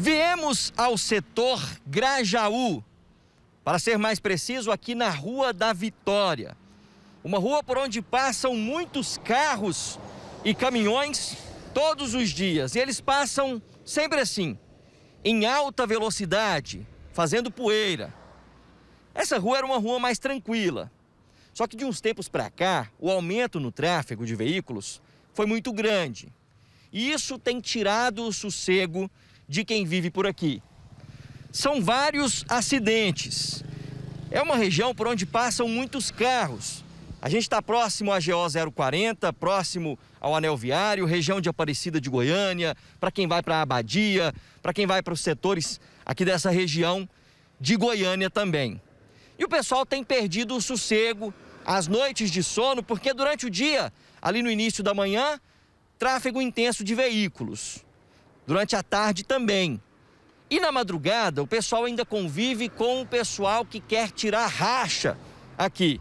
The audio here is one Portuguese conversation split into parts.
Viemos ao setor Grajaú, para ser mais preciso, aqui na Rua da Vitória. Uma rua por onde passam muitos carros e caminhões todos os dias. E eles passam sempre assim, em alta velocidade, fazendo poeira. Essa rua era uma rua mais tranquila. Só que de uns tempos para cá, o aumento no tráfego de veículos foi muito grande. E isso tem tirado o sossego de quem vive por aqui. São vários acidentes. É uma região por onde passam muitos carros. A gente está próximo à GO 040, próximo ao Anel Viário, região de Aparecida de Goiânia, para quem vai para a Abadia, para quem vai para os setores aqui dessa região de Goiânia também. E o pessoal tem perdido o sossego, as noites de sono, porque durante o dia, ali no início da manhã, tráfego intenso de veículos durante a tarde também. E na madrugada, o pessoal ainda convive com o pessoal que quer tirar racha aqui.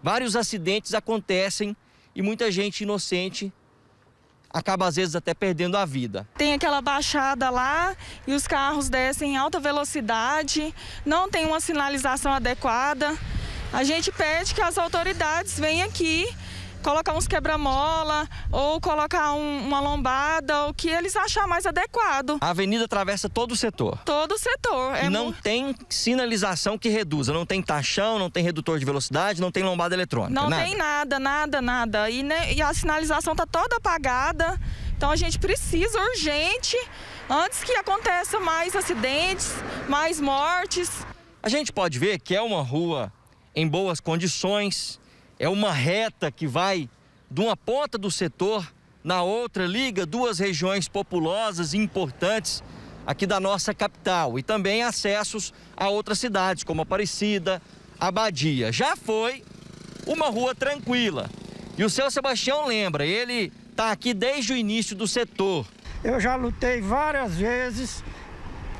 Vários acidentes acontecem e muita gente inocente acaba às vezes até perdendo a vida. Tem aquela baixada lá e os carros descem em alta velocidade, não tem uma sinalização adequada. A gente pede que as autoridades venham aqui colocar uns quebra-mola ou colocar um, uma lombada, o que eles achar mais adequado. A avenida atravessa todo o setor? Todo o setor. É não muito... tem sinalização que reduza, não tem taxão, não tem redutor de velocidade, não tem lombada eletrônica? Não nada. tem nada, nada, nada. E, né, e a sinalização está toda apagada, então a gente precisa urgente, antes que aconteça mais acidentes, mais mortes. A gente pode ver que é uma rua em boas condições, é uma reta que vai de uma ponta do setor na outra, liga duas regiões populosas e importantes aqui da nossa capital e também acessos a outras cidades, como Aparecida, Abadia. Já foi uma rua tranquila. E o seu Sebastião lembra, ele está aqui desde o início do setor. Eu já lutei várias vezes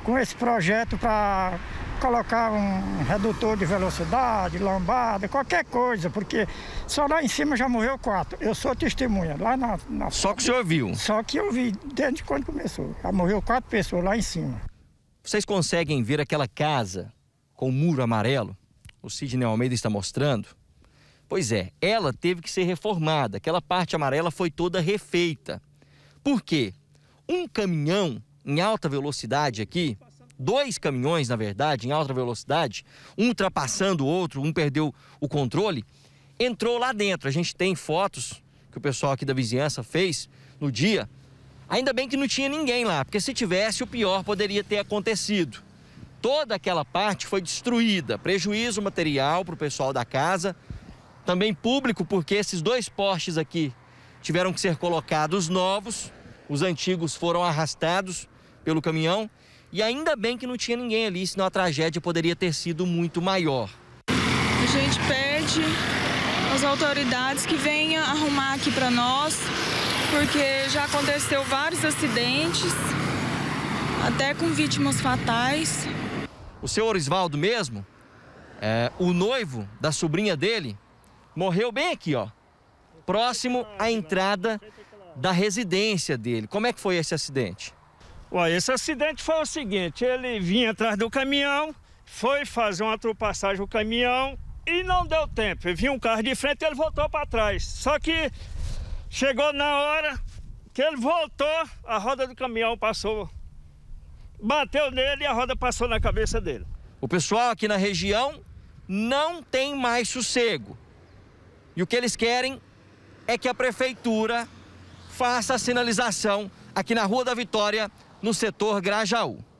com esse projeto para colocar um redutor de velocidade, lambada, qualquer coisa, porque só lá em cima já morreu quatro. Eu sou testemunha. Lá na, na só que o senhor viu? Só que eu vi, desde quando começou. Já morreu quatro pessoas lá em cima. Vocês conseguem ver aquela casa com o muro amarelo? O Sidney Almeida está mostrando. Pois é, ela teve que ser reformada. Aquela parte amarela foi toda refeita. Por quê? Um caminhão em alta velocidade aqui dois caminhões, na verdade, em alta velocidade, um ultrapassando o outro, um perdeu o controle, entrou lá dentro. A gente tem fotos que o pessoal aqui da vizinhança fez no dia. Ainda bem que não tinha ninguém lá, porque se tivesse, o pior poderia ter acontecido. Toda aquela parte foi destruída, prejuízo material para o pessoal da casa, também público, porque esses dois postes aqui tiveram que ser colocados novos, os antigos foram arrastados pelo caminhão e ainda bem que não tinha ninguém ali, senão a tragédia poderia ter sido muito maior. A gente pede às autoridades que venham arrumar aqui para nós, porque já aconteceu vários acidentes, até com vítimas fatais. O senhor Osvaldo mesmo, é, o noivo da sobrinha dele, morreu bem aqui, ó, próximo à entrada da residência dele. Como é que foi esse acidente? Ó, esse acidente foi o seguinte, ele vinha atrás do caminhão, foi fazer uma ultrapassagem o caminhão e não deu tempo. Vinha um carro de frente e ele voltou para trás. Só que chegou na hora que ele voltou, a roda do caminhão passou. Bateu nele e a roda passou na cabeça dele. O pessoal aqui na região não tem mais sossego. E o que eles querem é que a prefeitura faça a sinalização aqui na Rua da Vitória no setor Grajaú.